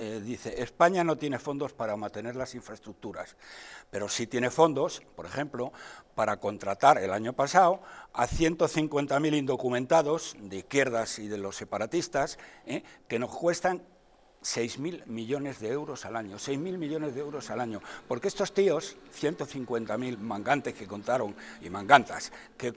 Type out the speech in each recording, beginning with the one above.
Eh, dice, España no tiene fondos para mantener las infraestructuras, pero sí tiene fondos, por ejemplo, para contratar el año pasado a 150.000 indocumentados de izquierdas y de los separatistas, eh, que nos cuestan 6.000 millones de euros al año, 6.000 millones de euros al año, porque estos tíos, 150.000 mangantes que contaron y mangantas que,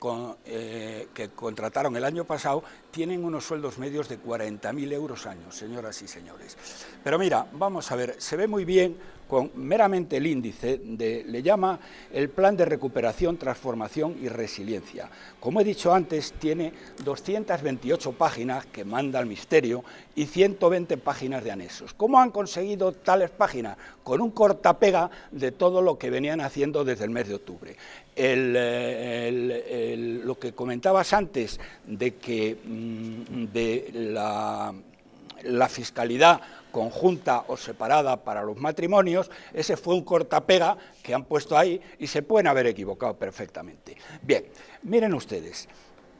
eh, que contrataron el año pasado, tienen unos sueldos medios de 40.000 euros al año, señoras y señores. Pero mira, vamos a ver, se ve muy bien con meramente el índice, de, le llama el Plan de Recuperación, Transformación y Resiliencia. Como he dicho antes, tiene 228 páginas que manda al misterio y 120 páginas de anexos. ¿Cómo han conseguido tales páginas? Con un cortapega de todo lo que venían haciendo desde el mes de octubre. Eh, lo que comentabas antes de que mm, de la fiscalidad conjunta o separada para los matrimonios, ese fue un cortapega que han puesto ahí y se pueden haber equivocado perfectamente. Bien, miren ustedes,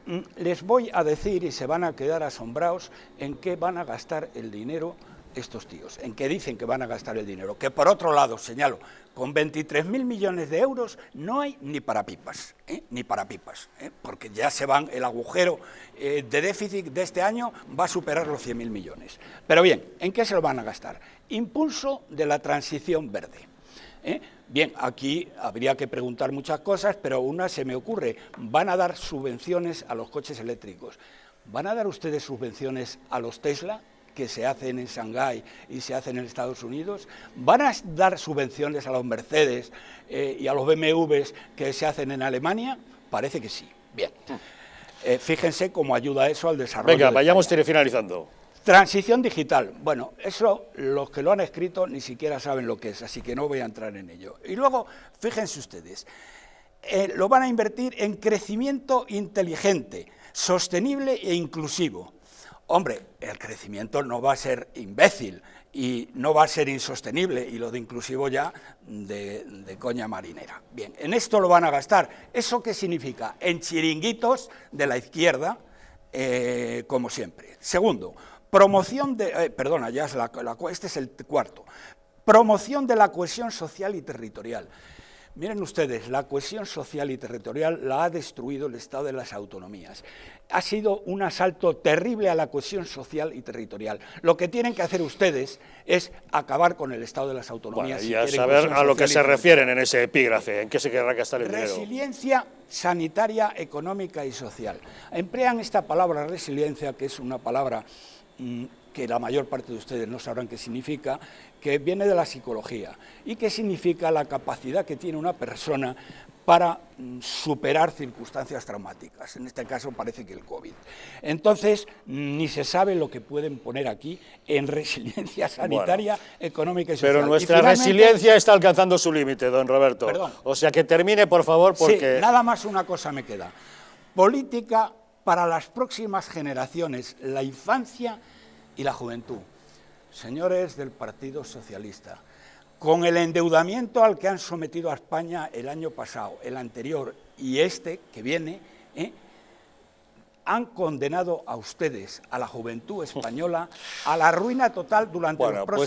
mm, les voy a decir y se van a quedar asombrados en qué van a gastar el dinero estos tíos, en que dicen que van a gastar el dinero, que por otro lado, señalo, con 23.000 millones de euros no hay ni para pipas, ¿eh? ni para pipas, ¿eh? porque ya se van, el agujero eh, de déficit de este año va a superar los 100.000 millones. Pero bien, ¿en qué se lo van a gastar? Impulso de la transición verde. Bien, aquí habría que preguntar muchas cosas, pero una se me ocurre, van a dar subvenciones a los coches eléctricos. ¿Van a dar ustedes subvenciones a los Tesla? que se hacen en Shanghái y se hacen en Estados Unidos? ¿Van a dar subvenciones a los Mercedes eh, y a los BMWs que se hacen en Alemania? Parece que sí. Bien. Mm. Eh, fíjense cómo ayuda eso al desarrollo. Venga, vayamos finalizando. Transición digital. Bueno, eso los que lo han escrito ni siquiera saben lo que es, así que no voy a entrar en ello. Y luego, fíjense ustedes, eh, lo van a invertir en crecimiento inteligente, sostenible e inclusivo. Hombre, el crecimiento no va a ser imbécil y no va a ser insostenible, y lo de inclusivo ya de, coña marinera. Bien, en esto lo van a gastar. ¿Eso qué significa? En chiringuitos de la izquierda, eh, como siempre. Segundo, promoción de... Eh, perdona, ya es la, la, este es el cuarto. Promoción de la cohesión social y territorial. Miren ustedes, la cohesión social y territorial la ha destruido el Estado de las autonomías. Ha sido un asalto terrible a la cohesión social y territorial. Lo que tienen que hacer ustedes es acabar con el Estado de las autonomías. y a saber a lo que se refieren en ese epígrafe, en qué se querrá gastar el dinero. Resiliencia sanitaria, económica y social. Emplean esta palabra resiliencia, que es una palabra... Mm, que la mayor parte de ustedes no sabrán qué significa, que viene de la psicología y que significa la capacidad que tiene una persona para mm, superar circunstancias traumáticas, en este caso parece que el COVID. Entonces, ni se sabe lo que pueden poner aquí en resiliencia sanitaria, económica y social. Pero nuestra resiliencia está alcanzando su límite, don Roberto. O sea, que termine, por favor, porque... Sí, nada más una cosa me queda. Política para las próximas generaciones, la infancia y la juventud. Señores del Partido Socialista, con el endeudamiento al que han sometido a España el año pasado, el anterior y este que viene, ¿eh? han condenado a ustedes, a la juventud española, a la ruina total durante el próximo año.